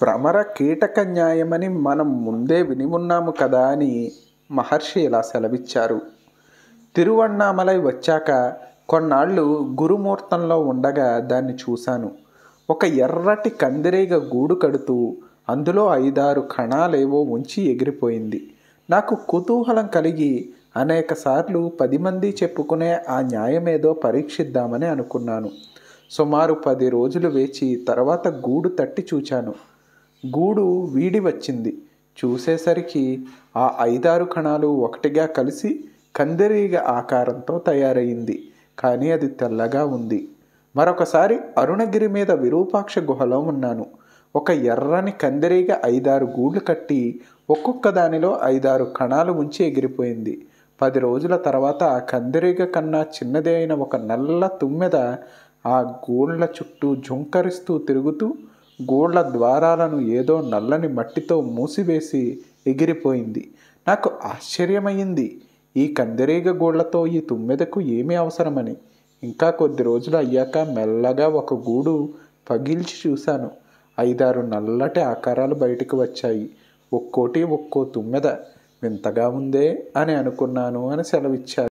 భ్రమర కీటక న్యాయమని మనం ముందే విని ఉన్నాము కదా అని మహర్షి ఇలా సెలవిచ్చారు తిరువన్నామలై వచ్చాక కొన్నాళ్ళు గురుమూర్తంలో ఉండగా దాన్ని చూశాను ఒక ఎర్రటి కందిరీగ గూడు కడుతూ అందులో ఐదారు కణాలేవో ఉంచి ఎగిరిపోయింది నాకు కుతూహలం కలిగి అనేకసార్లు పది మంది చెప్పుకునే ఆ న్యాయమేదో పరీక్షిద్దామని అనుకున్నాను సుమారు పది రోజులు వేచి తర్వాత గూడు తట్టి చూచాను గూడు వీడి వచ్చింది చూసేసరికి ఆ ఐదారు కణాలు ఒకటిగా కలిసి కందిరీగ ఆకారంతో తయారయింది కానీ అది తెల్లగా ఉంది మరొకసారి అరుణగిరి మీద విరూపాక్ష గుహలో ఉన్నాను ఒక ఎర్రని కందిరీగ ఐదారు గూళ్ళు కట్టి ఒక్కొక్క దానిలో ఐదారు కణాలు ఉంచి ఎగిరిపోయింది పది రోజుల తర్వాత కందిరీగ కన్నా చిన్నదే అయిన ఒక నల్ల తుమ్మెద ఆ గోళ్ల చుట్టూ జుంకరిస్తూ తిరుగుతూ గోళ్ల ద్వారాలను ఏదో నల్లని మట్టితో మూసివేసి ఎగిరిపోయింది నాకు ఆశ్చర్యమైంది ఈ కందిరీగ గోళ్లతో ఈ తుమ్మెదకు ఏమీ అవసరమని ఇంకా కొద్ది రోజులు అయ్యాక మెల్లగా ఒక గూడు పగిల్చి చూశాను ఐదారు నల్లటి ఆకారాలు బయటకు వచ్చాయి ఒక్కోటి ఒక్కో తుమ్మెద వింతగా ఉందే అని అనుకున్నాను అని సెలవిచ్చారు